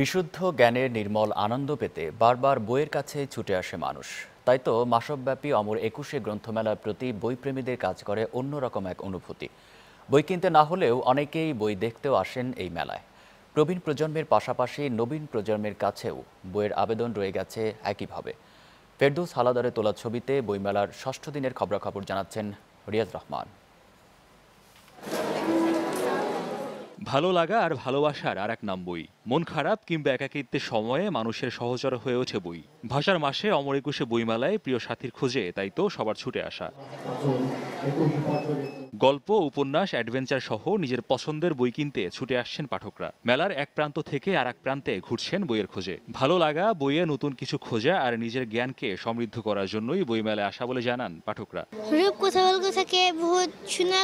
বিশুদ্ধ জ্ঞানের নির্মল আনন্দ পেতে বারবার বইয়ের কাছে ছুটে আসে মানুষ তাই তো মাসবব্যাপী অমর একুশে গ্রন্থমেলার প্রতি বইপ্রেমীদের কাজ করে অন্যরকম এক অনুভূতি বই কিনতে না হলেও অনেকেই বই দেখতেও আসেন এই মেলায় প্রবীণ প্রজন্মের পাশাপাশি নবীন প্রজন্মের কাছেও বইয়ের আবেদন রয়ে গেছে একইভাবে ফেরদৌস হালাদারে তোলা ছবিতে বইমেলার ষষ্ঠ দিনের খবরাখবর জানাচ্ছেন রিয়াজ রহমান ভালো লাগা আর ভালোবাসার আর এক নাম বই মন খারাপ কিংবা একাকিত্বের সময়ে মানুষের সহচর হয়ে ওঠে বই ভাষার মাসে অমর একুশে বইমেলায় প্রিয় সাথীর খোঁজে তাই তো সবার ছুটে আসা গল্প উপন্যাস অ্যাডভেঞ্চার সহ নিজের পছন্দের বই কিনতে ছুটে আসছেন পাঠকরা মেলার এক প্রান্ত থেকে আর এক প্রান্তে ঘুরছেন বইয়ের খোঁজে ভালো লাগা বইয়ে নতুন কিছু খোঁজা আর নিজের জ্ঞানকে সমৃদ্ধ করার জন্যই বইমেলায় আসা বলে জানান পাঠকরা রূপকথা গল্প থাকে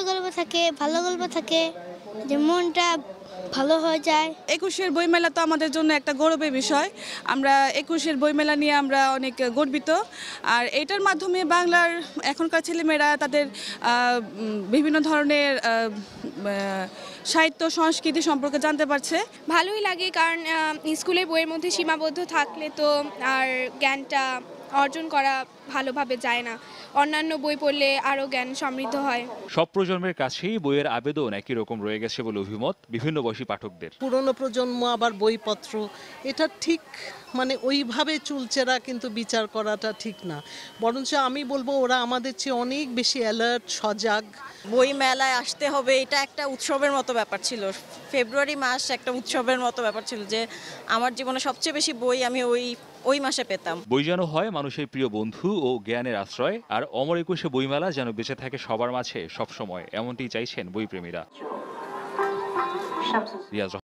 গল্প থাকে ভালো গল্প থাকে যেমনটা ভালো হয়ে যায় একুশের বইমেলা তো আমাদের জন্য একটা গৌরবের বিষয় আমরা একুশের বইমেলা নিয়ে আমরা অনেক গর্বিত আর এটার মাধ্যমে বাংলার এখনকার ছেলেমেয়েরা তাদের বিভিন্ন ধরনের সাহিত্য সংস্কৃতি সম্পর্কে জানতে পারছে ভালোই লাগে কারণ স্কুলের বইয়ের মধ্যে সীমাবদ্ধ থাকলে তো আর জ্ঞানটা অর্জন করা ভালোভাবে যায় না অন্যান্য বই পড়লে আরও জ্ঞান সমৃদ্ধ হয় সব প্রজন্মের কাছেই বইয়ের আবেদন একই রকম রয়ে গেছে বলে অভিমত বিভিন্ন বয়সী পাঠকদের পুরনো প্রজন্ম আবার বইপত্র এটা ঠিক মানে ওইভাবে চুলচেরা কিন্তু বিচার করাটা ঠিক না বরঞ্চ আমি বলবো ওরা আমাদের চেয়ে অনেক বেশি অ্যালার্ট সজাগ বই মেলায় আসতে হবে এটা একটা উৎসবের মতো ব্যাপার ছিল ফেব্রুয়ারি মাস একটা উৎসবের মতো ব্যাপার ছিল যে আমার জীবনে সবচেয়ে বেশি বই আমি ওই ওই মাসে পেতাম বই যেন হয় মানুষের প্রিয় বন্ধু ও জ্ঞানের আশ্রয় আর অমর একুশে বইমেলা যেন বেঁচে থাকে সবার মাঝে সবসময় এমনটি চাইছেন বইপ্রেমীরা Aliás,